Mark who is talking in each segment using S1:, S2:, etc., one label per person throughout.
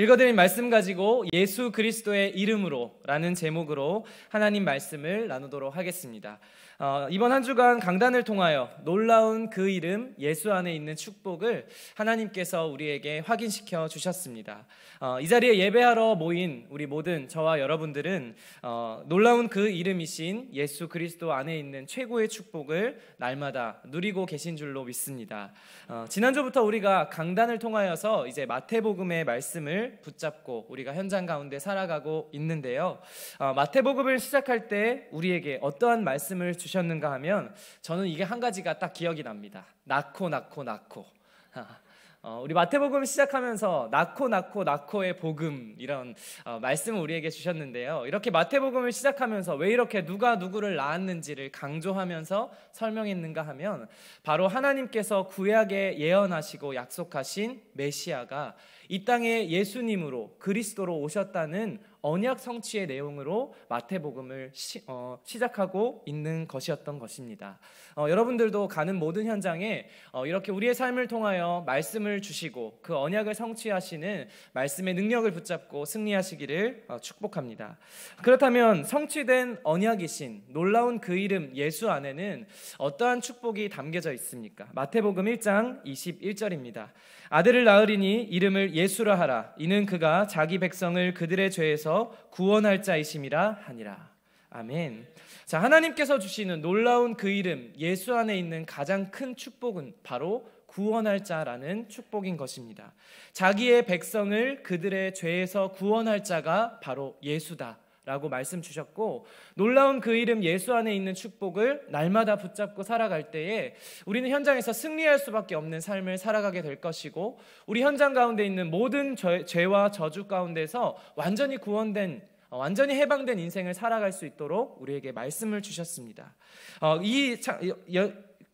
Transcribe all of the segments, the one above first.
S1: 읽어드린 말씀 가지고 예수 그리스도의 이름으로라는 제목으로 하나님 말씀을 나누도록 하겠습니다. 어, 이번 한 주간 강단을 통하여 놀라운 그 이름 예수 안에 있는 축복을 하나님께서 우리에게 확인시켜 주셨습니다. 어, 이 자리에 예배하러 모인 우리 모든 저와 여러분들은 어, 놀라운 그 이름이신 예수 그리스도 안에 있는 최고의 축복을 날마다 누리고 계신 줄로 믿습니다. 어, 지난주부터 우리가 강단을 통하여서 이제 마태복음의 말씀을 붙잡고 우리가 현장 가운데 살아가고 있는데요. 어, 마태복음을 시작할 때 우리에게 어떠한 말씀을 주 주셨는가 하면 저는 이게 한 가지가 딱 기억이 납니다. 낳고 낳고 낳고. 아, 어, 우리 마태복음 시작하면서 낳고 낳고 낳고의 복음 이런 어, 말씀을 우리에게 주셨는데요. 이렇게 마태복음을 시작하면서 왜 이렇게 누가 누구를 낳았는지를 강조하면서 설명했는가 하면 바로 하나님께서 구약에 예언하시고 약속하신 메시아가 이 땅에 예수님으로 그리스도로 오셨다는 언약 성취의 내용으로 마태복음을 시, 어, 작하고 있는 것이었던 것입니다. 어, 여러분들도 가는 모든 현장에 어, 이렇게 우리의 삶을 통하여 말씀을 주시고 그 언약을 성취하시는 말씀의 능력을 붙잡고 승리하시기를 어, 축복합니다. 그렇다면 성취된 언약이신 놀라운 그 이름 예수 안에는 어떠한 축복이 담겨져 있습니까? 마태복음 1장 21절입니다. 아들을 낳으리니 이름을 예수라 하라. 이는 그가 자기 백성을 그들의 죄에서 구원할 자이심이라 하니라. 아멘. 자, 하나님께서 주시는 놀라운 그 이름 예수 안에 있는 가장 큰 축복은 바로 구원할 자라는 축복인 것입니다. 자기의 백성을 그들의 죄에서 구원할 자가 바로 예수다. 라고 말씀 주셨고 놀라운 그 이름 예수 안에 있는 축복을 날마다 붙잡고 살아갈 때에 우리는 현장에서 승리할 수밖에 없는 삶을 살아가게 될 것이고 우리 현장 가운데 있는 모든 죄와 저주 가운데서 완전히 구원된 어, 완전히 해방된 인생을 살아갈 수 있도록 우리에게 말씀을 주셨습니다. 어, 이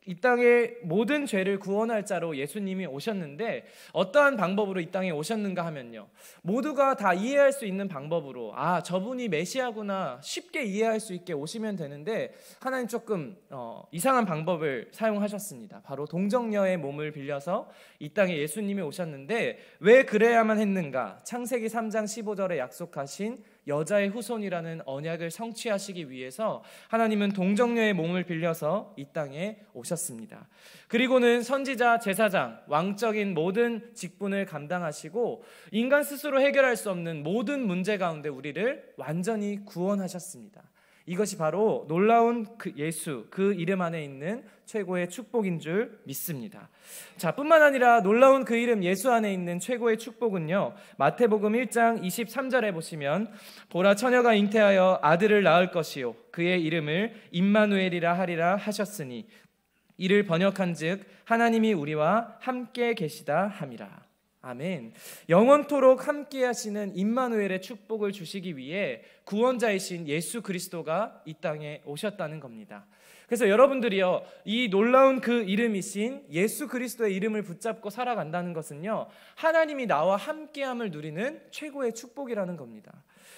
S1: 이 땅의 모든 죄를 구원할 자로 예수님이 오셨는데 어떠한 방법으로 이 땅에 오셨는가 하면요. 모두가 다 이해할 수 있는 방법으로 아, 저분이 메시아구나 쉽게 이해할 수 있게 오시면 되는데 하나님 조금 어, 이상한 방법을 사용하셨습니다. 바로 동정녀의 몸을 빌려서 이 땅에 예수님이 오셨는데 왜 그래야만 했는가? 창세기 3장 15절에 약속하신 여자의 후손이라는 언약을 성취하시기 위해서 하나님은 동정녀의 몸을 빌려서 이 땅에 오셨습니다. 그리고는 선지자, 제사장, 왕적인 모든 직분을 감당하시고 인간 스스로 해결할 수 없는 모든 문제 가운데 우리를 완전히 구원하셨습니다. 이것이 바로 놀라운 그 예수 그 이름 안에 있는 최고의 축복인 줄 믿습니다. 자, 뿐만 아니라 놀라운 그 이름 예수 안에 있는 최고의 축복은요. 마태복음 1장 23절에 보시면 보라 처녀가 잉태하여 아들을 낳을 것이요 그의 이름을 임마누엘이라 하리라 하셨으니 이를 번역한즉 하나님이 우리와 함께 계시다 함이라. 아멘. 영원토록 함께 하시는 임마누엘의 축복을 주시기 위해 구원자이신 예수 그리스도가 이 땅에 오셨다는 겁니다. 그래서 여러분들이요. 이 놀라운 그 이름이신 예수 그리스도의 이름을 붙잡고 살아간다는 것은요. 하나님이 나와 함께함을 누리는 최고의 축복이라는 겁니다.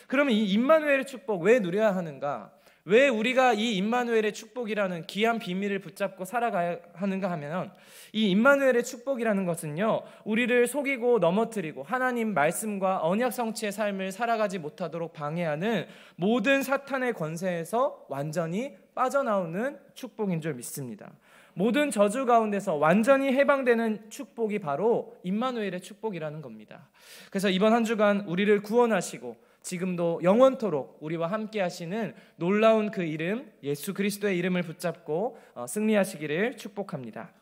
S1: 그러면 이 임마누엘의 축복 왜 누려야 하는가? 왜 우리가 이 임마누엘의 축복이라는 귀한 비밀을 붙잡고 살아가야 하는가 하면 이 임마누엘의 축복이라는 것은요 우리를 속이고 넘어뜨리고 하나님 말씀과 언약 성취의 삶을 살아가지 못하도록 방해하는 모든 사탄의 권세에서 완전히 빠져나오는 축복인 줄 믿습니다. 모든 저주 가운데서 완전히 해방되는 축복이 바로 임마누엘의 축복이라는 겁니다. 그래서 이번 한 주간 우리를 구원하시고 지금도 영원토록 우리와 함께 하시는 놀라운 그 이름 예수 그리스도의 이름을 붙잡고 어, 승리하시기를 축복합니다.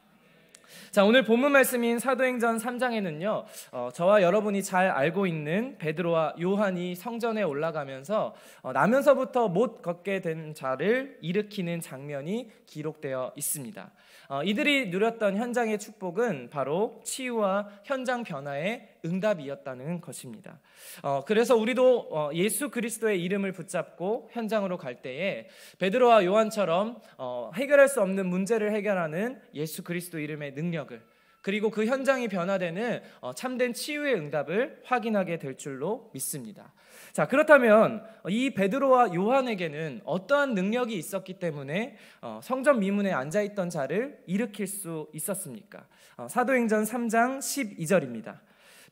S1: 자 오늘 본문 말씀인 사도행전 3장에는요 어, 저와 여러분이 잘 알고 있는 베드로와 요한이 성전에 올라가면서 어, 나면서부터 못 걷게 된 자를 일으키는 장면이 기록되어 있습니다. 어, 이들이 누렸던 현장의 축복은 바로 치유와 현장 변화의 응답이었다는 것입니다. 어, 그래서 우리도 어, 예수 그리스도의 이름을 붙잡고 현장으로 갈 때에 베드로와 요한처럼 어, 해결할 수 없는 문제를 해결하는 예수 그리스도 이름의 능력을 그리고 그 현장이 변화되는 어, 참된 치유의 응답을 확인하게 될 줄로 믿습니다. 자, 그렇다면 어, 이 베드로와 요한에게는 어떠한 능력이 있었기 때문에 어, 성전 미문에 앉아 있던 자를 일으킬 수 있었습니까? 사도행전 3장 12절입니다.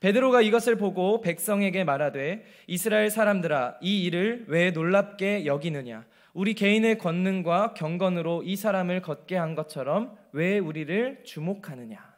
S1: 베드로가 이것을 보고 백성에게 말하되 이스라엘 사람들아 이 일을 왜 놀랍게 여기느냐 우리 개인의 권능과 경건으로 이 사람을 걷게 한 것처럼 왜 우리를 주목하느냐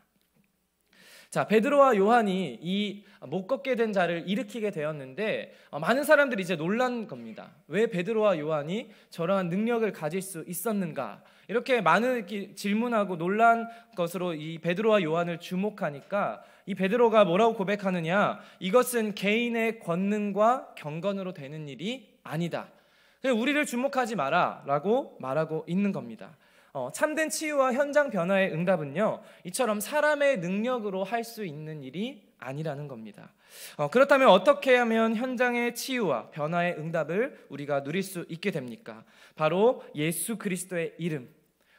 S1: 자, 베드로와 요한이 이 못 걷게 된 자를 일으키게 되었는데 어, 많은 사람들이 이제 놀란 겁니다. 왜 베드로와 요한이 저러한 능력을 가질 수 있었는가? 이렇게 많은 질문하고 놀란 것으로 이 베드로와 요한을 주목하니까 이 베드로가 뭐라고 고백하느냐? 이것은 개인의 권능과 경건으로 되는 일이 아니다. 그냥 우리를 주목하지 마라 라고 말하고 있는 겁니다. 어, 참된 치유와 현장 변화의 응답은요, 이처럼 사람의 능력으로 할 수 있는 일이 아니라는 겁니다. 어, 그렇다면 어떻게 하면 현장의 치유와 변화의 응답을 우리가 누릴 수 있게 됩니까? 바로 예수 그리스도의 이름.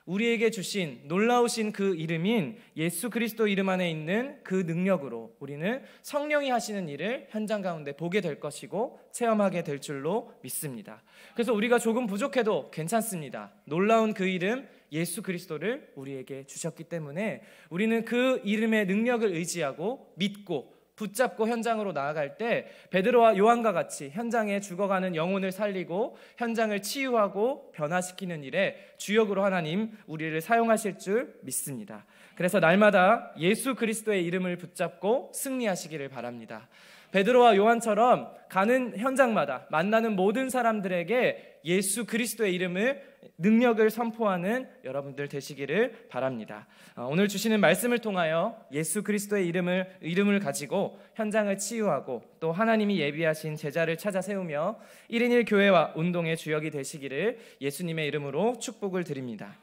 S1: 우리에게 주신 놀라우신 그 이름인 예수 그리스도 이름 안에 있는 그 능력으로 우리는 성령이 하시는 일을 현장 가운데 보게 될 것이고 체험하게 될 줄로 믿습니다. 그래서 우리가 조금 부족해도 괜찮습니다. 놀라운 그 이름 예수 그리스도를 우리에게 주셨기 때문에 우리는 그 이름의 능력을 의지하고 믿고 붙잡고 현장으로 나아갈 때 베드로와 요한과 같이 현장에 죽어가는 영혼을 살리고 현장을 치유하고 변화시키는 일에 주역으로 하나님 우리를 사용하실 줄 믿습니다. 그래서 날마다 예수 그리스도의 이름을 붙잡고 승리하시기를 바랍니다. 베드로와 요한처럼 가는 현장마다 만나는 모든 사람들에게 예수 그리스도의 이름을 능력을 선포하는 여러분들 되시기를 바랍니다. 어, 오늘 주시는 말씀을 통하여 예수 그리스도의 이름을 이름을 가지고 현장을 치유하고 또 하나님이 예비하신 제자를 찾아 세우며 1인 1교회와 운동의 주역이 되시기를 예수님의 이름으로 축복을 드립니다.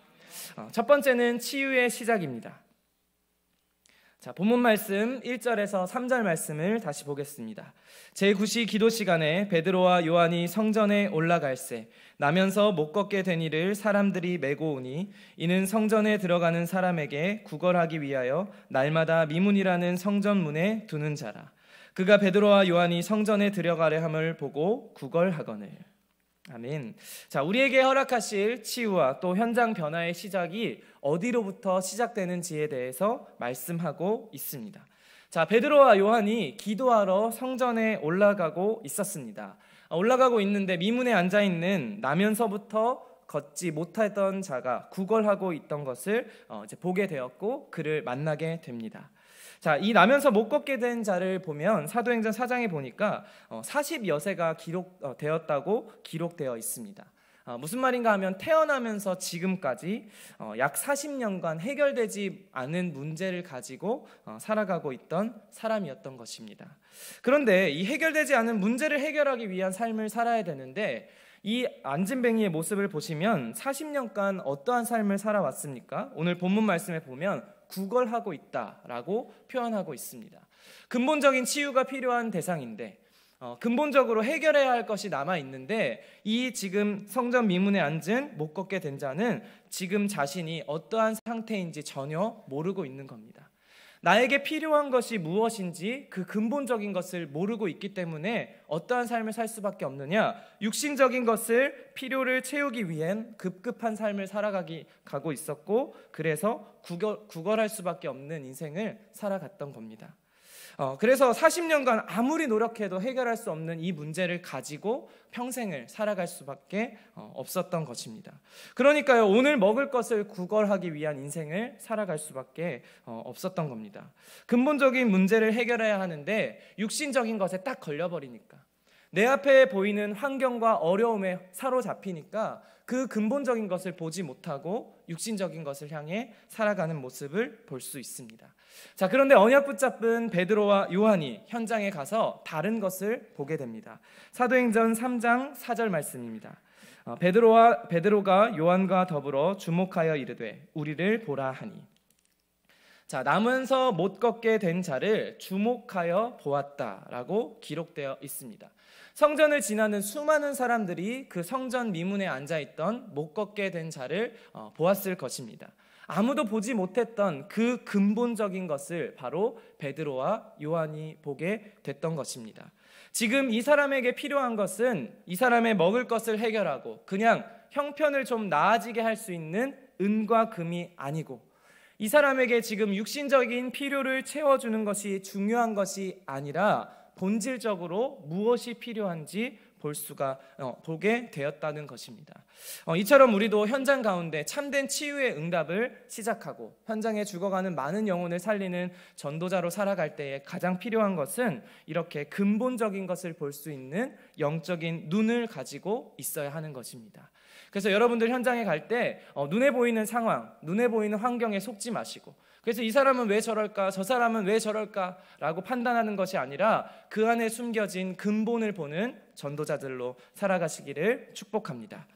S1: 어, 첫 번째는 치유의 시작입니다. 자, 본문 말씀 1절에서 3절 말씀을 다시 보겠습니다. 제9시 기도 시간에 베드로와 요한이 성전에 올라갈새 나면서 못 걷게 된 이를 사람들이 메고 오니 이는 성전에 들어가는 사람에게 구걸하기 위하여 날마다 미문이라는 성전 문에 두는 자라. 그가 베드로와 요한이 성전에 들어가려 함을 보고 구걸하거늘. 아멘. 자, 우리에게 허락하실 치유와 또 현장 변화의 시작이 어디로부터 시작되는지에 대해서 말씀하고 있습니다. 자, 베드로와 요한이 기도하러 성전에 올라가고 있었습니다. 아, 올라가고 있는데 미문에 앉아 있는 나면서부터 걷지 못하던 자가 구걸하고 있던 것을 어, 이제 보게 되었고 그를 만나게 됩니다. 자, 이 나면서 못 걷게 된 자를 보면 사도행전 4장에 보니까 40여세가 어, 기록되었다고 어, 기록되어 있습니다. 아, 무슨 말인가 하면 태어나면서 지금까지 어, 약 40년간 해결되지 않은 문제를 가지고 살아가고 있던 사람이었던 것입니다. 그런데 이 해결되지 않은 문제를 해결하기 위한 삶을 살아야 되는데 이 안진뱅이의 모습을 보시면 40년간 어떠한 삶을 살아왔습니까? 오늘 본문 말씀에 보면 구걸하고 있다라고 표현하고 있습니다. 근본적인 치유가 필요한 대상인데 어, 근본적으로 해결해야 할 것이 남아 있는데 이 지금 성전 미문에 앉은 못 걷게 된 자는 지금 자신이 어떠한 상태인지 전혀 모르고 있는 겁니다. 나에게 필요한 것이 무엇인지 그 근본적인 것을 모르고 있기 때문에 어떠한 삶을 살 수밖에 없느냐? 육신적인 것을 필요를 채우기 위한 급급한 삶을 살아가기 가고 있었고 그래서 구걸, 구걸할 수밖에 없는 인생을 살아갔던 겁니다. 어, 그래서 40년간 아무리 노력해도 해결할 수 없는 이 문제를 가지고 평생을 살아갈 수밖에 어, 없었던 것입니다. 그러니까요, 오늘 먹을 것을 구걸하기 위한 인생을 살아갈 수밖에 어, 없었던 겁니다. 근본적인 문제를 해결해야 하는데 육신적인 것에 딱 걸려버리니까 내 앞에 보이는 환경과 어려움에 사로잡히니까 그 근본적인 것을 보지 못하고 육신적인 것을 향해 살아가는 모습을 볼 수 있습니다. 자, 그런데 언약 붙잡은 베드로와 요한이 현장에 가서 다른 것을 보게 됩니다. 사도행전 3장 4절 말씀입니다. 어, 베드로와 베드로가 요한과 더불어 주목하여 이르되 우리를 보라 하니 자, 남은서 못 걷게 된 자를 주목하여 보았다라고 기록되어 있습니다. 성전을 지나는 수많은 사람들이 그 성전 미문에 앉아 있던 못 걷게 된 자를 어, 보았을 것입니다. 아무도 보지 못했던 그 근본적인 것을 바로 베드로와 요한이 보게 됐던 것입니다. 지금 이 사람에게 필요한 것은 이 사람의 먹을 것을 해결하고 그냥 형편을 좀 나아지게 할 수 있는 은과 금이 아니고 이 사람에게 지금 육신적인 필요를 채워주는 것이 중요한 것이 아니라 본질적으로 무엇이 필요한지 볼 수가 어, 보게 되었다는 것입니다. 어, 이처럼 우리도 현장 가운데 참된 치유의 응답을 시작하고 현장에 죽어가는 많은 영혼을 살리는 전도자로 살아갈 때에 가장 필요한 것은 이렇게 근본적인 것을 볼 수 있는 영적인 눈을 가지고 있어야 하는 것입니다. 그래서 여러분들 현장에 갈 때 어, 눈에 보이는 상황, 눈에 보이는 환경에 속지 마시고 그래서 이 사람은 왜 저럴까? 저 사람은 왜 저럴까? 라고 판단하는 것이 아니라 그 안에 숨겨진 근본을 보는 전도자들로 살아가시기를 축복합니다.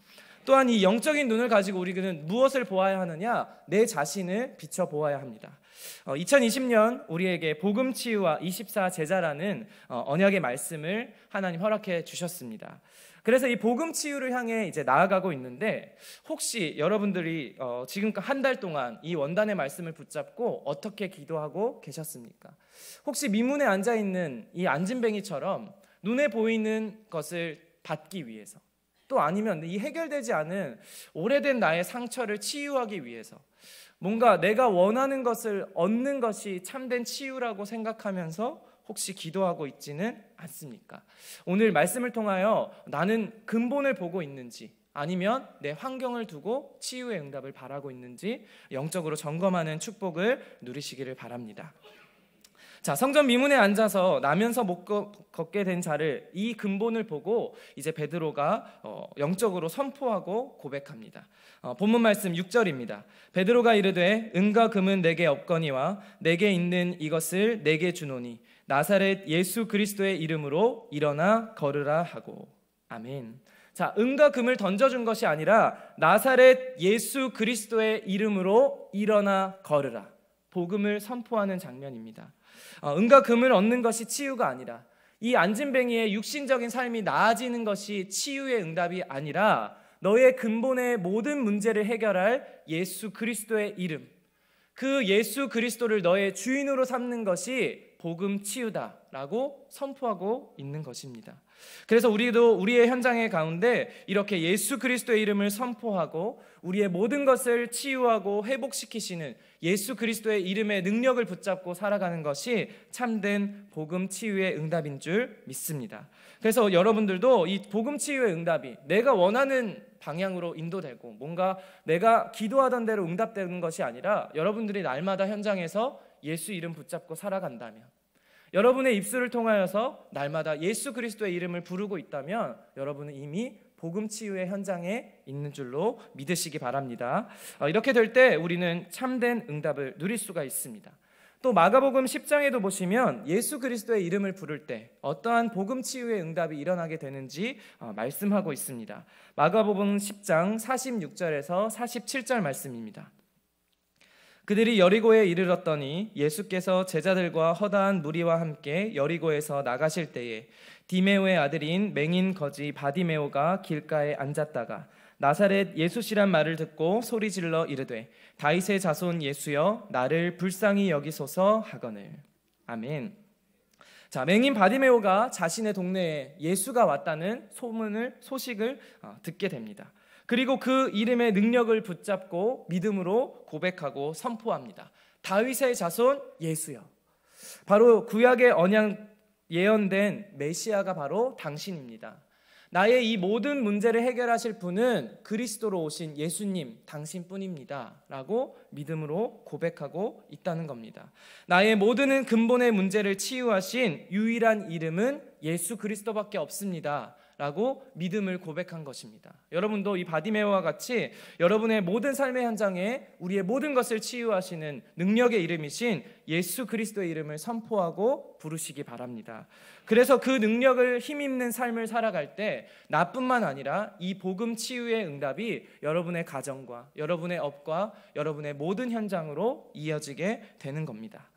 S1: 또한 이 영적인 눈을 가지고 우리는 무엇을 보아야 하느냐? 내 자신을 비춰 보아야 합니다. 2020년 어, 우리에게 복음 치유와 24 제자라는 어, 언약의 말씀을 하나님 허락해 주셨습니다. 그래서 이 복음 치유를 향해 이제 나아가고 있는데 혹시 여러분들이 어, 지금 한달 동안 이 원단의 말씀을 붙잡고 어떻게 기도하고 계셨습니까? 혹시 미문에 앉아 있는 이 앉은뱅이처럼 눈에 보이는 것을 받기 위해서 또 아니면 이 해결되지 않은 오래된 나의 상처를 치유하기 위해서 뭔가 내가 원하는 것을 얻는 것이 참된 치유라고 생각하면서 혹시 기도하고 있지는 않습니까? 오늘 말씀을 통하여 나는 근본을 보고 있는지 아니면 내 환경을 두고 치유의 응답을 바라고 있는지 영적으로 점검하는 축복을 누리시기를 바랍니다. 자, 성전 미문에 앉아서 나면서 못 걷게 된 자를 이 근본을 보고 이제 베드로가 어, 영적으로 선포하고 고백합니다. 어, 본문 말씀 6절입니다. 베드로가 이르되 은과 금은 내게 없거니와 내게 있는 이것을 내게 주노니 나사렛 예수 그리스도의 이름으로 일어나 걸으라 하고 아멘. 자, 은과 금을 던져준 것이 아니라 나사렛 예수 그리스도의 이름으로 일어나 걸으라. 복음을 선포하는 장면입니다. 어, 은과 금을 얻는 것이 치유가 아니라 이 안진뱅이의 육신적인 삶이 나아지는 것이 치유의 응답이 아니라 너의 근본의 모든 문제를 해결할 예수 그리스도의 이름. 그 예수 그리스도를 너의 주인으로 삼는 것이 복음 치유다라고 선포하고 있는 것입니다. 그래서 우리도 우리의 현장의 가운데 이렇게 예수 그리스도의 이름을 선포하고 우리의 모든 것을 치유하고 회복시키시는 예수 그리스도의 이름의 능력을 붙잡고 살아가는 것이 참된 복음 치유의 응답인 줄 믿습니다. 그래서 여러분들도 이 복음 치유의 응답이 내가 원하는 방향으로 인도되고 뭔가 내가 기도하던 대로 응답되는 것이 아니라 여러분들이 날마다 현장에서 예수 이름 붙잡고 살아간다면 여러분의 입술을 통하여서 날마다 예수 그리스도의 이름을 부르고 있다면 여러분은 이미 복음 치유의 현장에 있는 줄로 믿으시기 바랍니다. 어, 이렇게 될 때 우리는 참된 응답을 누릴 수가 있습니다. 또 마가복음 10장에도 보시면 예수 그리스도의 이름을 부를 때 어떠한 복음 치유의 응답이 일어나게 되는지 어, 말씀하고 있습니다. 마가복음 10장 46절에서 47절 말씀입니다. 그들이 여리고에 이르렀더니 예수께서 제자들과 허다한 무리와 함께 여리고에서 나가실 때에 디메오의 아들인 맹인 거지 바디메오가 길가에 앉았다가 나사렛 예수시란 말을 듣고 소리 질러 이르되 다윗의 자손 예수여 나를 불쌍히 여기소서 하거늘 아멘. 자, 맹인 바디메오가 자신의 동네에 예수가 왔다는 소문을 소식을 어, 듣게 됩니다. 그리고 그 이름의 능력을 붙잡고 믿음으로 고백하고 선포합니다. 다윗의 자손 예수여. 바로 구약의 언약 예언된 메시아가 바로 당신입니다. 나의 이 모든 문제를 해결하실 분은 그리스도로 오신 예수님 당신뿐입니다. 라고 믿음으로 고백하고 있다는 겁니다. 나의 모든 근본의 문제를 치유하신 유일한 이름은 예수 그리스도밖에 없습니다. 라고 믿음을 고백한 것입니다. 여러분도 이 바디메어와 같이 여러분의 모든 삶의 현장에 우리의 모든 것을 치유하시는 능력의 이름이신 예수 그리스도의 이름을 선포하고 부르시기 바랍니다. 그래서 그 능력을 힘입는 삶을 살아갈 때 나뿐만 아니라 이 복음 치유의 응답이 여러분의 가정과 여러분의 업과 여러분의 모든 현장으로 이어지게 되는 겁니다.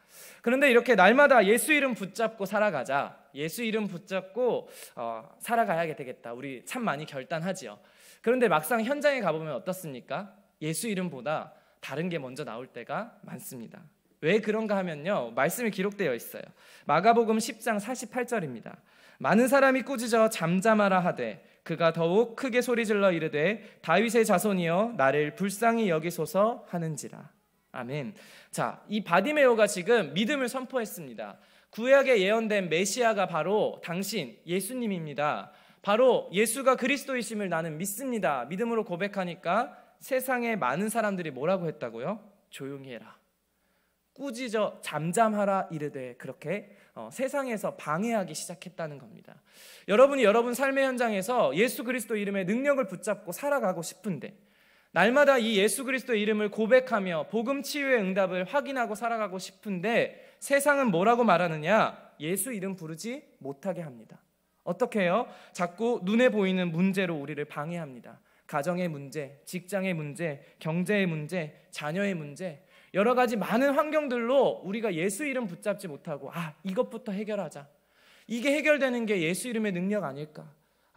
S1: 그런데 이렇게 날마다 예수 이름 붙잡고 살아가자. 예수 이름 붙잡고 어, 살아가야 되겠다. 우리 참 많이 결단하지요. 그런데 막상 현장에 가보면 어떻습니까? 예수 이름보다 다른 게 먼저 나올 때가 많습니다. 왜 그런가 하면요. 말씀이 기록되어 있어요. 마가복음 10장 48절입니다. 많은 사람이 꾸짖어 잠잠하라 하되 그가 더욱 크게 소리질러 이르되 다윗의 자손이여 나를 불쌍히 여기소서 하는지라. 아멘. 자, 이 바디메오가 지금 믿음을 선포했습니다. 구약에 예언된 메시아가 바로 당신 예수님입니다. 바로 예수가 그리스도이심을 나는 믿습니다. 믿음으로 고백하니까 세상의 많은 사람들이 뭐라고 했다고요? 조용히 해라. 꾸짖어 잠잠하라 이르되 그렇게 어, 세상에서 방해하기 시작했다는 겁니다. 여러분이 여러분 삶의 현장에서 예수 그리스도 이름의 능력을 붙잡고 살아가고 싶은데 날마다 이 예수 그리스도의 이름을 고백하며 복음 치유의 응답을 확인하고 살아가고 싶은데 세상은 뭐라고 말하느냐? 예수 이름 부르지 못하게 합니다. 어떻게 해요? 자꾸 눈에 보이는 문제로 우리를 방해합니다. 가정의 문제, 직장의 문제, 경제의 문제, 자녀의 문제, 여러 가지 많은 환경들로 우리가 예수 이름 붙잡지 못하고, 아, 이것부터 해결하자. 이게 해결되는 게 예수 이름의 능력 아닐까?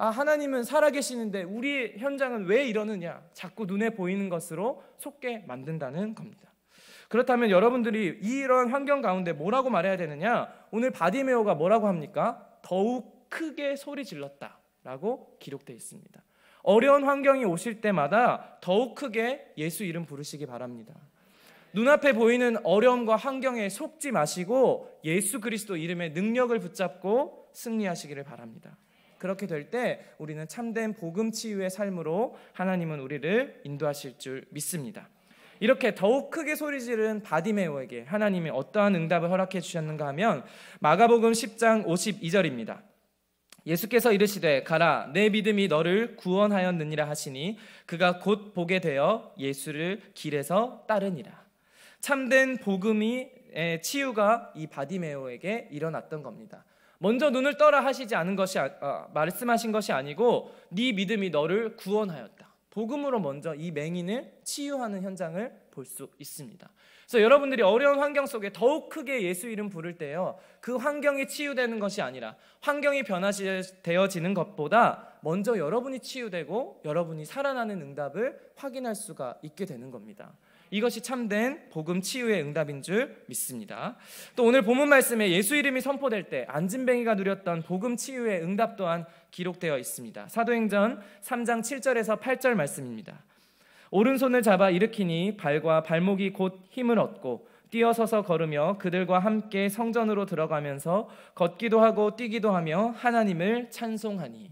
S1: 아, 하나님은 살아계시는데 우리 현장은 왜 이러느냐. 자꾸 눈에 보이는 것으로 속게 만든다는 겁니다. 그렇다면 여러분들이 이런 환경 가운데 뭐라고 말해야 되느냐? 오늘 바디메어가 뭐라고 합니까? 더욱 크게 소리 질렀다라고 기록되어 있습니다. 어려운 환경이 오실 때마다 더욱 크게 예수 이름 부르시기 바랍니다. 눈앞에 보이는 어려움과 환경에 속지 마시고 예수 그리스도 이름의 능력을 붙잡고 승리하시기를 바랍니다. 그렇게 될 때 우리는 참된 복음 치유의 삶으로 하나님은 우리를 인도하실 줄 믿습니다. 이렇게 더욱 크게 소리 지른 바디메오에게 하나님이 어떠한 응답을 허락해 주셨는가 하면 마가복음 10장 52절입니다. 예수께서 이르시되 가라 내 믿음이 너를 구원하였느니라 하시니 그가 곧 보게 되어 예수를 길에서 따르니라. 참된 복음이 치유가 이 바디메오에게 일어났던 겁니다. 먼저 눈을 떠라 하시지 않은 것이 아, 어, 말씀하신 것이 아니고 네 믿음이 너를 구원하였다. 복음으로 먼저 이 맹인을 치유하는 현장을 볼 수 있습니다. 그래서 여러분들이 어려운 환경 속에 더욱 크게 예수 이름 부를 때요. 그 환경이 치유되는 것이 아니라 환경이 변화되어지는 것보다 먼저 여러분이 치유되고 여러분이 살아나는 응답을 확인할 수가 있게 되는 겁니다. 이것이 참된 복음 치유의 응답인 줄 믿습니다. 또 오늘 본문 말씀에 예수 이름이 선포될 때 안진뱅이가 누렸던 복음 치유의 응답 또한 기록되어 있습니다. 사도행전 3장 7절에서 8절 말씀입니다. 오른손을 잡아 일으키니 발과 발목이 곧 힘을 얻고 뛰어서서 걸으며 그들과 함께 성전으로 들어가면서 걷기도 하고 뛰기도 하며 하나님을 찬송하니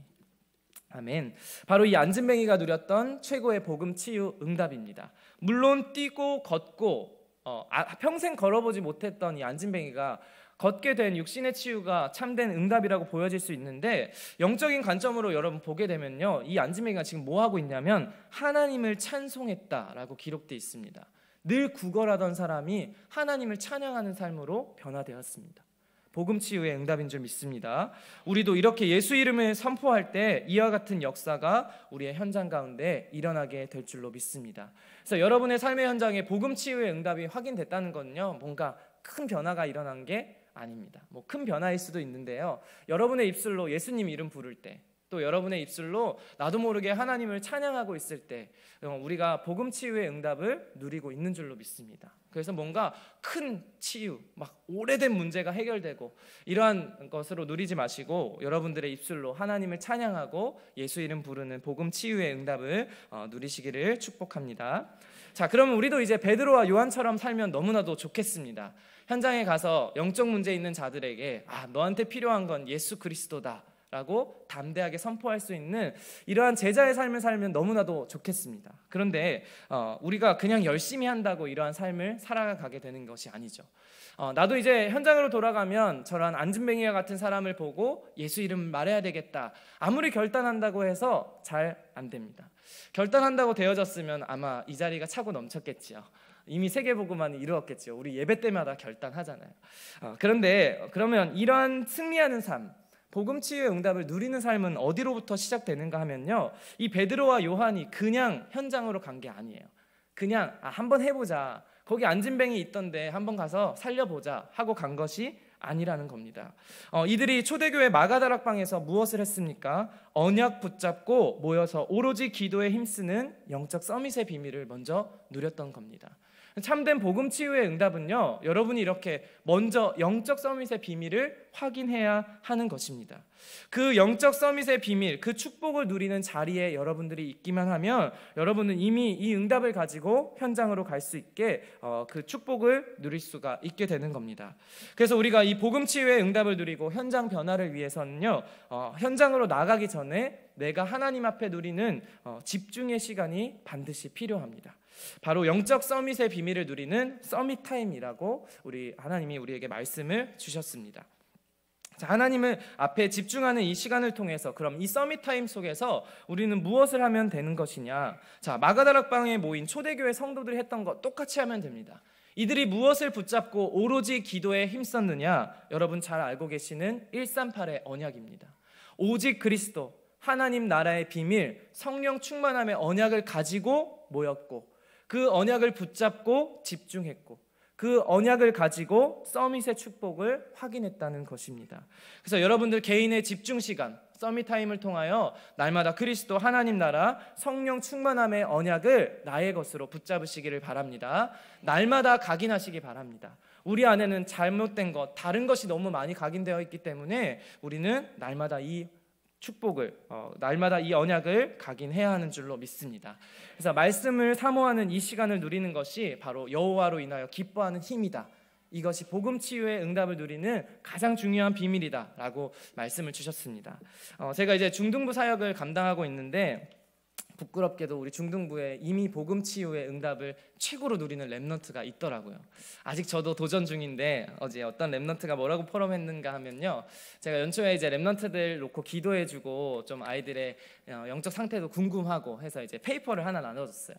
S1: 아멘. 바로 이 안진뱅이가 누렸던 최고의 복음 치유 응답입니다. 물론 뛰고 걷고 어, 아, 평생 걸어보지 못했던 이 안진뱅이가 걷게 된 육신의 치유가 참된 응답이라고 보여질 수 있는데 영적인 관점으로 여러분 보게 되면요 이 안진뱅이가 지금 뭐 하고 있냐면 하나님을 찬송했다라고 기록돼 있습니다. 늘 구걸하던 사람이 하나님을 찬양하는 삶으로 변화되었습니다. 복음 치유의 응답인 줄 믿습니다. 우리도 이렇게 예수 이름을 선포할 때 이와 같은 역사가 우리의 현장 가운데 일어나게 될 줄로 믿습니다. 그래서 여러분의 삶의 현장에 복음 치유의 응답이 확인됐다는 건요. 뭔가 큰 변화가 일어난 게 아닙니다. 뭐 큰 변화일 수도 있는데요. 여러분의 입술로 예수님 이름 부를 때또 여러분의 입술로 나도 모르게 하나님을 찬양하고 있을 때 어, 우리가 복음 치유의 응답을 누리고 있는 줄로 믿습니다. 그래서 뭔가 큰 치유, 막 오래된 문제가 해결되고 이러한 것으로 누리지 마시고 여러분들의 입술로 하나님을 찬양하고 예수 이름 부르는 복음 치유의 응답을 어, 누리시기를 축복합니다. 자, 그러면 우리도 이제 베드로와 요한처럼 살면 너무나도 좋겠습니다. 현장에 가서 영적 문제 있는 자들에게 아, 너한테 필요한 건 예수 그리스도다. 라고 담대하게 선포할 수 있는 이러한 제자의 삶을 살면 너무나도 좋겠습니다. 그런데 어, 우리가 그냥 열심히 한다고 이러한 삶을 살아가게 되는 것이 아니죠. 어, 나도 이제 현장으로 돌아가면 저런 안진뱅이와 같은 사람을 보고 예수 이름 말해야 되겠다. 아무리 결단한다고 해서 잘 안 됩니다. 결단한다고 되어졌으면 아마 이 자리가 차고 넘쳤겠지요. 이미 세계복음만이 이루었겠지요. 우리 예배 때마다 결단하잖아요. 어, 그런데 그러면 이러한 승리하는 삶, 복음 치유의 응답을 누리는 삶은 어디로부터 시작되는가 하면요. 이 베드로와 요한이 그냥 현장으로 간 게 아니에요. 그냥 아, 한번 해보자. 거기 안진뱅이 있던데 한번 가서 살려보자 하고 간 것이 아니라는 겁니다. 어, 이들이 초대교회 마가다락방에서 무엇을 했습니까? 언약 붙잡고 모여서 오로지 기도에 힘쓰는 영적 서밋의 비밀을 먼저 누렸던 겁니다. 참된 복음 치유의 응답은요. 여러분이 이렇게 먼저 영적 서밋의 비밀을 확인해야 하는 것입니다. 그 영적 서밋의 비밀, 그 축복을 누리는 자리에 여러분들이 있기만 하면 여러분은 이미 이 응답을 가지고 현장으로 갈 수 있게 어, 그 축복을 누릴 수가 있게 되는 겁니다. 그래서 우리가 이 복음 치유의 응답을 누리고 현장 변화를 위해서는요, 어, 현장으로 나가기 전에 내가 하나님 앞에 누리는 어, 집중의 시간이 반드시 필요합니다. 바로 영적 서밋의 비밀을 누리는 서밋 타임이라고 우리 하나님이 우리에게 말씀을 주셨습니다. 자, 하나님을 앞에 집중하는 이 시간을 통해서 그럼 이 서밋 타임 속에서 우리는 무엇을 하면 되는 것이냐? 자, 마가다락방에 모인 초대교회 성도들이 했던 것 똑같이 하면 됩니다. 이들이 무엇을 붙잡고 오로지 기도에 힘썼느냐? 여러분 잘 알고 계시는 138의 언약입니다. 오직 그리스도 하나님 나라의 비밀, 성령 충만함의 언약을 가지고 모였고 그 언약을 붙잡고 집중했고 그 언약을 가지고 서밋의 축복을 확인했다는 것입니다. 그래서 여러분들 개인의 집중 시간, 서밋 타임을 통하여 날마다 그리스도 하나님 나라 성령 충만함의 언약을 나의 것으로 붙잡으시기를 바랍니다. 날마다 각인하시기 바랍니다. 우리 안에는 잘못된 것, 다른 것이 너무 많이 각인되어 있기 때문에 우리는 날마다 이 축복을 어, 날마다 이 언약을 각인해야 하는 줄로 믿습니다. 그래서 말씀을 사모하는 이 시간을 누리는 것이 바로 여호와로 인하여 기뻐하는 힘이다. 이것이 복음 치유의 응답을 누리는 가장 중요한 비밀이다라고 말씀을 주셨습니다. 어, 제가 이제 중등부 사역을 감당하고 있는데 부끄럽게도 우리 중등부에 이미 복음 치유의 응답을 최고로 누리는 랩런트가 있더라고요. 아직 저도 도전 중인데 어제 어떤 랩런트가 뭐라고 포럼했는가 하면요. 제가 연초에 이제 랩런트들 놓고 기도해주고 좀 아이들의 어, 영적 상태도 궁금하고 해서 이제 페이퍼를 하나 나눠줬어요.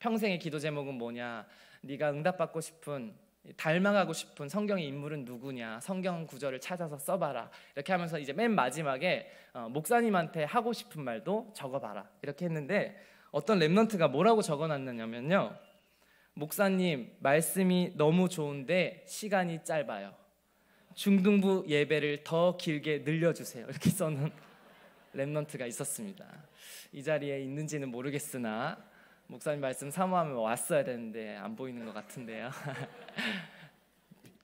S1: 평생의 기도 제목은 뭐냐? 네가 응답받고 싶은 닮아가고 싶은 성경의 인물은 누구냐 성경 구절을 찾아서 써봐라 이렇게 하면서 이제 맨 마지막에 어, 목사님한테 하고 싶은 말도 적어봐라 이렇게 했는데 어떤 랩런트가 뭐라고 적어놨느냐면요 목사님 말씀이 너무 좋은데 시간이 짧아요 중등부 예배를 더 길게 늘려주세요 이렇게 써는랩런트가 있었습니다 이 자리에 있는지는 모르겠으나 목사님 말씀 사모하면 왔어야 되는데 안 보이는 것 같은데요.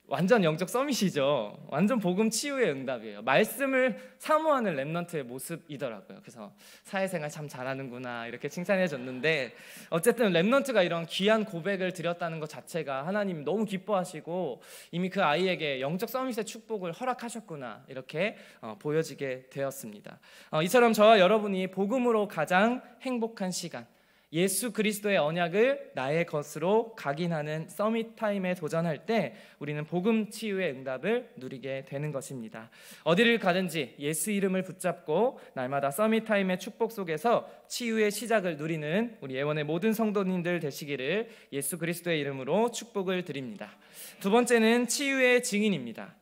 S1: 완전 영적 썸이시죠. 완전 복음 치유의 응답이에요. 말씀을 사모하는 랩런트의 모습이더라고요. 그래서 사회생활 참 잘하는구나 이렇게 칭찬해 줬는데 어쨌든 랩런트가 이런 귀한 고백을 드렸다는 것 자체가 하나님 너무 기뻐하시고 이미 그 아이에게 영적 썸이의 축복을 허락하셨구나 이렇게 어, 보여지게 되었습니다. 어, 이처럼 저와 여러분이 복음으로 가장 행복한 시간 예수 그리스도의 언약을 나의 것으로 각인하는 서밋 타임에 도전할 때 우리는 복음 치유의 응답을 누리게 되는 것입니다. 어디를 가든지 예수 이름을 붙잡고 날마다 서밋 타임의 축복 속에서 치유의 시작을 누리는 우리 예원의 모든 성도님들 되시기를 예수 그리스도의 이름으로 축복을 드립니다. 두 번째는 치유의 증인입니다.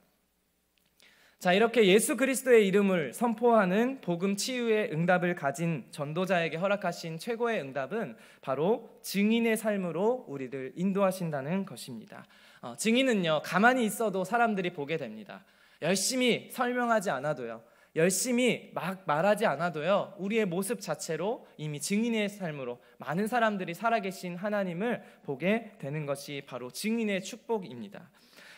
S1: 자, 이렇게 예수 그리스도의 이름을 선포하는 복음 치유의 응답을 가진 전도자에게 허락하신 최고의 응답은 바로 증인의 삶으로 우리를 인도하신다는 것입니다. 어, 증인은요, 가만히 있어도 사람들이 보게 됩니다. 열심히 설명하지 않아도요, 열심히 막 말하지 않아도요, 우리의 모습 자체로 이미 증인의 삶으로 많은 사람들이 살아계신 하나님을 보게 되는 것이 바로 증인의 축복입니다.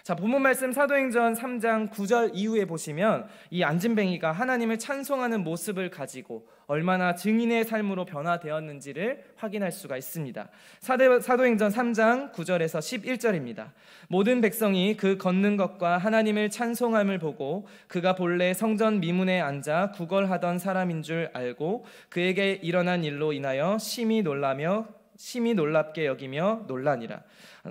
S1: 자, 본문 말씀 사도행전 3장 9절 이후에 보시면 이 안진뱅이가 하나님을 찬송하는 모습을 가지고 얼마나 증인의 삶으로 변화되었는지를 확인할 수가 있습니다. 사도, 사도행전 3장 9절에서 11절입니다. 모든 백성이 그 걷는 것과 하나님을 찬송함을 보고 그가 본래 성전 미문에 앉아 구걸하던 사람인 줄 알고 그에게 일어난 일로 인하여 심히 놀라며 심히 놀랍게 여기며 놀라니라.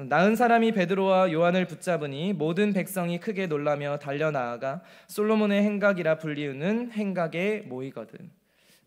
S1: 나은 사람이 베드로와 요한을 붙잡으니 모든 백성이 크게 놀라며 달려 나아가 솔로몬의 행각이라 불리우는 행각에 모이거든.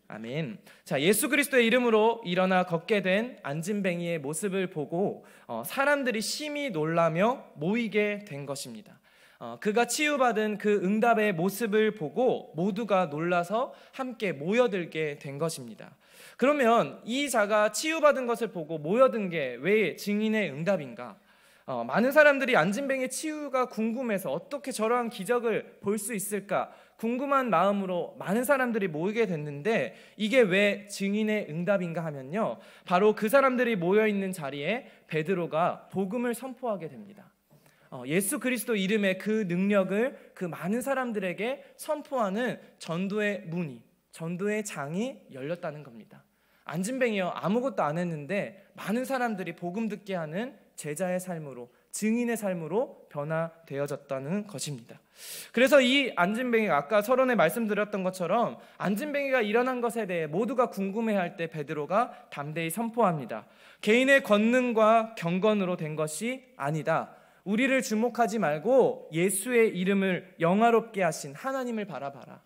S1: 아멘. 자, 예수 그리스도의 이름으로 일어나 걷게 된 안진뱅이의 모습을 보고 어, 사람들이 심히 놀라며 모이게 된 것입니다. 어, 그가 치유받은 그 응답의 모습을 보고 모두가 놀라서 함께 모여들게 된 것입니다. 그러면 이 자가 치유받은 것을 보고 모여든 게 왜 증인의 응답인가? 어, 많은 사람들이 안진뱅의 치유가 궁금해서 어떻게 저러한 기적을 볼 수 있을까 궁금한 마음으로 많은 사람들이 모이게 됐는데 이게 왜 증인의 응답인가 하면요 바로 그 사람들이 모여 있는 자리에 베드로가 복음을 선포하게 됩니다. 어, 예수 그리스도 이름의 그 능력을 그 많은 사람들에게 선포하는 전도의 문이 전도의 장이 열렸다는 겁니다. 안진뱅이요 아무것도 안 했는데 많은 사람들이 복음 듣게 하는 제자의 삶으로 증인의 삶으로 변화되어졌다는 것입니다. 그래서 이 안진뱅이가 아까 서론에 말씀드렸던 것처럼 안진뱅이가 일어난 것에 대해 모두가 궁금해할 때 베드로가 담대히 선포합니다. 개인의 권능과 경건으로 된 것이 아니다. 우리를 주목하지 말고 예수의 이름을 영화롭게 하신 하나님을 바라봐라.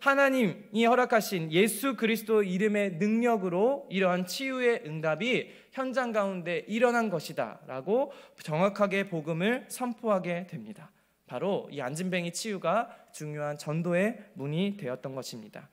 S1: 하나님이 허락하신 예수 그리스도 이름의 능력으로 이러한 치유의 응답이 현장 가운데 일어난 것이다라고 정확하게 복음을 선포하게 됩니다. 바로 이 안진뱅이 치유가 중요한 전도의 문이 되었던 것입니다.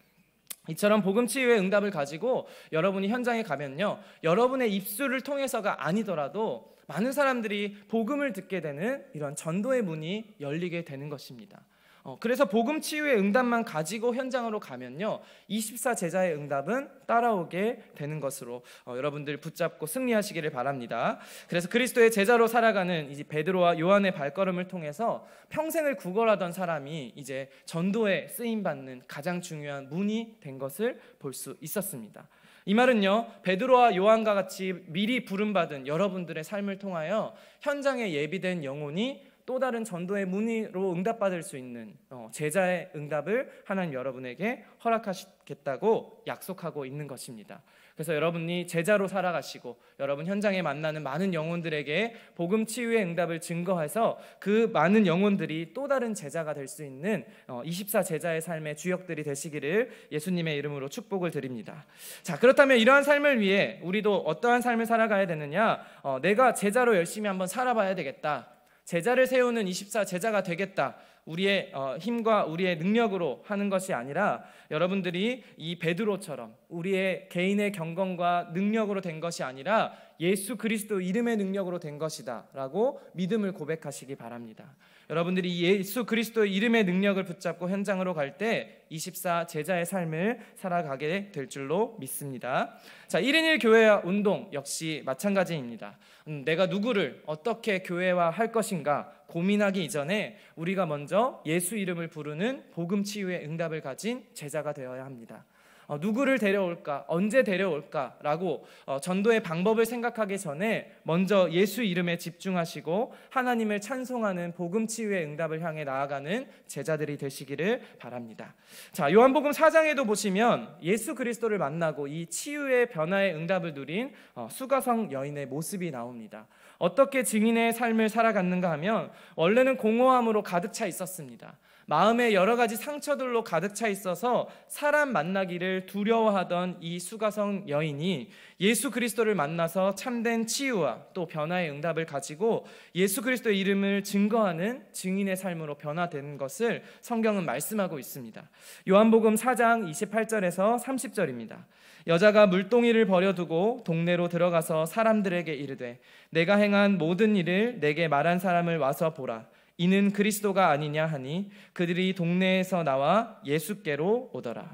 S1: 이처럼 복음 치유의 응답을 가지고 여러분이 현장에 가면요. 여러분의 입술을 통해서가 아니더라도 많은 사람들이 복음을 듣게 되는 이런 전도의 문이 열리게 되는 것입니다. 어, 그래서 복음 치유의 응답만 가지고 현장으로 가면요. 24 제자의 응답은 따라오게 되는 것으로 어, 여러분들 붙잡고 승리하시기를 바랍니다. 그래서 그리스도의 제자로 살아가는 이제 베드로와 요한의 발걸음을 통해서 평생을 구걸하던 사람이 이제 전도에 쓰임 받는 가장 중요한 문이 된 것을 볼 수 있었습니다. 이 말은요 베드로와 요한과 같이 미리 부름받은 여러분들의 삶을 통하여 현장에 예비된 영혼이 또 다른 전도의 문의로 응답받을 수 있는 어, 제자의 응답을 하나님 여러분에게 허락하시겠다고 약속하고 있는 것입니다. 그래서 여러분이 제자로 살아가시고 여러분 현장에 만나는 많은 영혼들에게 복음 치유의 응답을 증거해서 그 많은 영혼들이 또 다른 제자가 될 수 있는 24 어, 제자의 삶의 주역들이 되시기를 예수님의 이름으로 축복을 드립니다. 자 그렇다면 이러한 삶을 위해 우리도 어떠한 삶을 살아가야 되느냐? 어, 내가 제자로 열심히 한번 살아봐야 되겠다. 제자를 세우는 24 제자가 되겠다. 우리의 어, 힘과 우리의 능력으로 하는 것이 아니라 여러분들이 이 베드로처럼 우리의 개인의 경건과 능력으로 된 것이 아니라 예수 그리스도 이름의 능력으로 된 것이다라고 믿음을 고백하시기 바랍니다. 여러분들이 예수 그리스도의 이름의 능력을 붙잡고 현장으로 갈 때 24 제자의 삶을 살아가게 될 줄로 믿습니다. 자, 1인 1 교회 운동 역시 마찬가지입니다. 음, 내가 누구를 어떻게 교회화 할 것인가 고민하기 이전에 우리가 먼저 예수 이름을 부르는 복음 치유의 응답을 가진 제자가 되어야 합니다. 어, 누구를 데려올까, 언제 데려올까라고 어, 전도의 방법을 생각하기 전에 먼저 예수 이름에 집중하시고 하나님을 찬송하는 복음 치유의 응답을 향해 나아가는 제자들이 되시기를 바랍니다. 자, 요한복음 4장에도 보시면 예수 그리스도를 만나고 이 치유의 변화의 응답을 누린 어, 수가성 여인의 모습이 나옵니다. 어떻게 증인의 삶을 살아갔는가 하면 원래는 공허함으로 가득 차 있었습니다. 마음의 여러 가지 상처들로 가득 차 있어서 사람 만나기를 두려워하던 이 수가성 여인이 예수 그리스도를 만나서 참된 치유와 또 변화의 응답을 가지고 예수 그리스도의 이름을 증거하는 증인의 삶으로 변화된 것을 성경은 말씀하고 있습니다. 요한복음 4장 28절에서 30절입니다. 여자가 물동이를 버려두고 동네로 들어가서 사람들에게 이르되 내가 행한 모든 일을 내게 말한 사람을 와서 보라 이는 그리스도가 아니냐 하니 그들이 동네에서 나와 예수께로 오더라.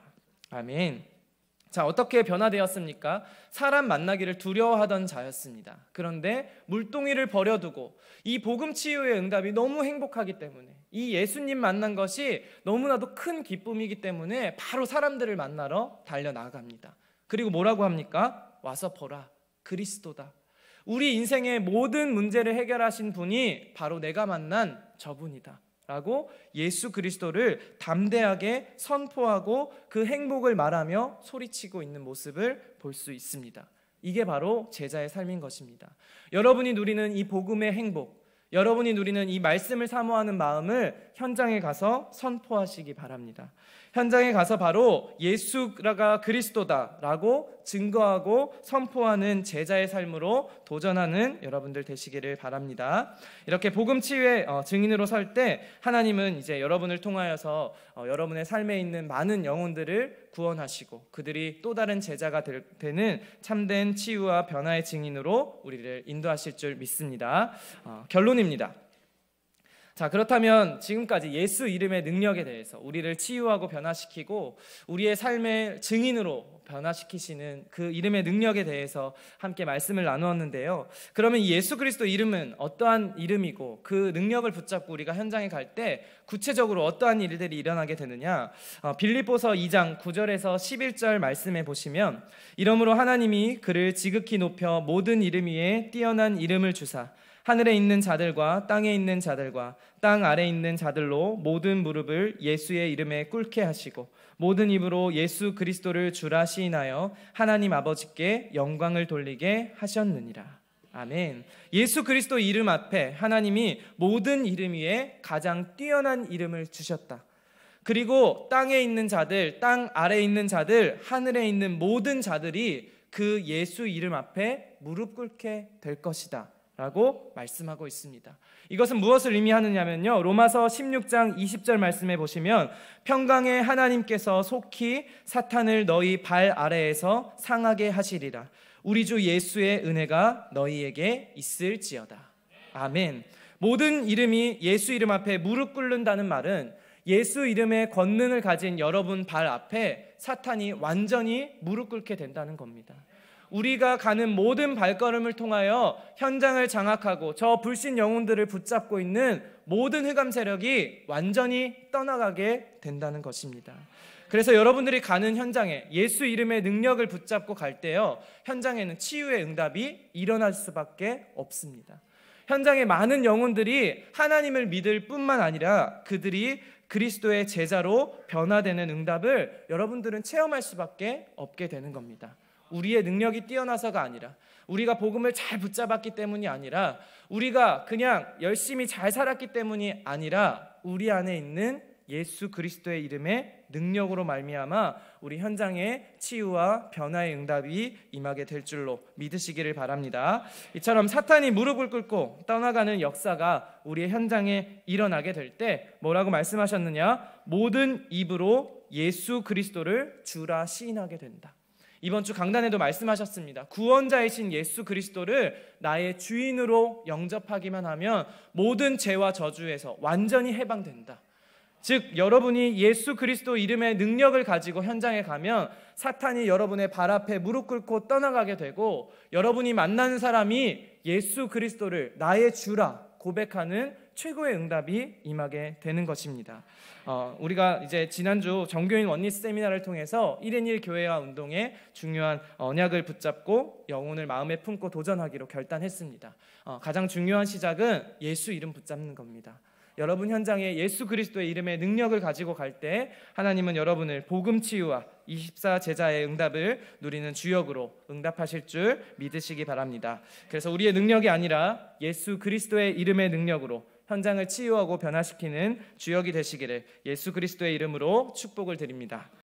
S1: 아멘. 자, 어떻게 변화되었습니까? 사람 만나기를 두려워하던 자였습니다. 그런데 물동이를 버려두고 이 복음 치유의 응답이 너무 행복하기 때문에 이 예수님 만난 것이 너무나도 큰 기쁨이기 때문에 바로 사람들을 만나러 달려나갑니다. 그리고 뭐라고 합니까? 와서 보라. 그리스도다. 우리 인생의 모든 문제를 해결하신 분이 바로 내가 만난 저분이다. 라고 예수 그리스도를 담대하게 선포하고 그 행복을 말하며 소리치고 있는 모습을 볼 수 있습니다. 이게 바로 제자의 삶인 것입니다. 여러분이 누리는 이 복음의 행복, 여러분이 누리는 이 말씀을 사모하는 마음을 현장에 가서 선포하시기 바랍니다. 현장에 가서 바로 예수가 라 그리스도다라고 증거하고 선포하는 제자의 삶으로 도전하는 여러분들 되시기를 바랍니다. 이렇게 복음 치유의 어, 증인으로 설 때 하나님은 이제 여러분을 통하여서 어, 여러분의 삶에 있는 많은 영혼들을 구원하시고 그들이 또 다른 제자가 되는 참된 치유와 변화의 증인으로 우리를 인도하실 줄 믿습니다. 어, 결론입니다. 자, 그렇다면 지금까지 예수 이름의 능력에 대해서 우리를 치유하고 변화시키고 우리의 삶의 증인으로 변화시키시는 그 이름의 능력에 대해서 함께 말씀을 나누었는데요. 그러면 예수 그리스도 이름은 어떠한 이름이고 그 능력을 붙잡고 우리가 현장에 갈 때 구체적으로 어떠한 일들이 일어나게 되느냐? 어, 빌립보서 2장 9절에서 11절 말씀해 보시면 이러므로 하나님이 그를 지극히 높여 모든 이름 위에 뛰어난 이름을 주사 하늘에 있는 자들과 땅에 있는 자들과 땅 아래 있는 자들로 모든 무릎을 예수의 이름에 꿇게 하시고 모든 입으로 예수 그리스도를 주라 시인하여 하나님 아버지께 영광을 돌리게 하셨느니라. 아멘. 예수 그리스도 이름 앞에 하나님이 모든 이름 위에 가장 뛰어난 이름을 주셨다. 그리고 땅에 있는 자들, 땅 아래 있는 자들, 하늘에 있는 모든 자들이 그 예수 이름 앞에 무릎 꿇게 될 것이다. 라고 말씀하고 있습니다. 이것은 무엇을 의미하느냐면요. 로마서 16장 20절 말씀해 보시면 평강의 하나님께서 속히 사탄을 너희 발 아래에서 상하게 하시리라. 우리 주 예수의 은혜가 너희에게 있을지어다. 아멘. 모든 이름이 예수 이름 앞에 무릎 꿇는다는 말은 예수 이름의 권능을 가진 여러분 발 앞에 사탄이 완전히 무릎 꿇게 된다는 겁니다. 우리가 가는 모든 발걸음을 통하여 현장을 장악하고 저 불신 영혼들을 붙잡고 있는 모든 흑암 세력이 완전히 떠나가게 된다는 것입니다. 그래서 여러분들이 가는 현장에 예수 이름의 능력을 붙잡고 갈 때요. 현장에는 치유의 응답이 일어날 수밖에 없습니다. 현장에 많은 영혼들이 하나님을 믿을 뿐만 아니라 그들이 그리스도의 제자로 변화되는 응답을 여러분들은 체험할 수밖에 없게 되는 겁니다. 우리의 능력이 뛰어나서가 아니라 우리가 복음을 잘 붙잡았기 때문이 아니라 우리가 그냥 열심히 잘 살았기 때문이 아니라 우리 안에 있는 예수 그리스도의 이름의 능력으로 말미암아 우리 현장의 치유와 변화의 응답이 임하게 될 줄로 믿으시기를 바랍니다. 이처럼 사탄이 무릎을 꿇고 떠나가는 역사가 우리의 현장에 일어나게 될 때 뭐라고 말씀하셨느냐? 모든 입으로 예수 그리스도를 주라 시인하게 된다. 이번 주 강단에도 말씀하셨습니다. 구원자이신 예수 그리스도를 나의 주인으로 영접하기만 하면 모든 죄와 저주에서 완전히 해방된다. 즉 여러분이 예수 그리스도 이름의 능력을 가지고 현장에 가면 사탄이 여러분의 발 앞에 무릎 꿇고 떠나가게 되고 여러분이 만나는 사람이 예수 그리스도를 나의 주라 고백하는 최고의 응답이 임하게 되는 것입니다. 어, 우리가 이제 지난주 정교인 원리 세미나를 통해서 1인 1 교회와 운동의 중요한 언약을 붙잡고 영혼을 마음에 품고 도전하기로 결단했습니다. 어, 가장 중요한 시작은 예수 이름 붙잡는 겁니다. 여러분 현장에 예수 그리스도의 이름의 능력을 가지고 갈 때 하나님은 여러분을 복음 치유와 24 제자의 응답을 누리는 주역으로 응답하실 줄 믿으시기 바랍니다. 그래서 우리의 능력이 아니라 예수 그리스도의 이름의 능력으로 현장을 치유하고 변화시키는 주역이 되시기를 예수 그리스도의 이름으로 축복을 드립니다.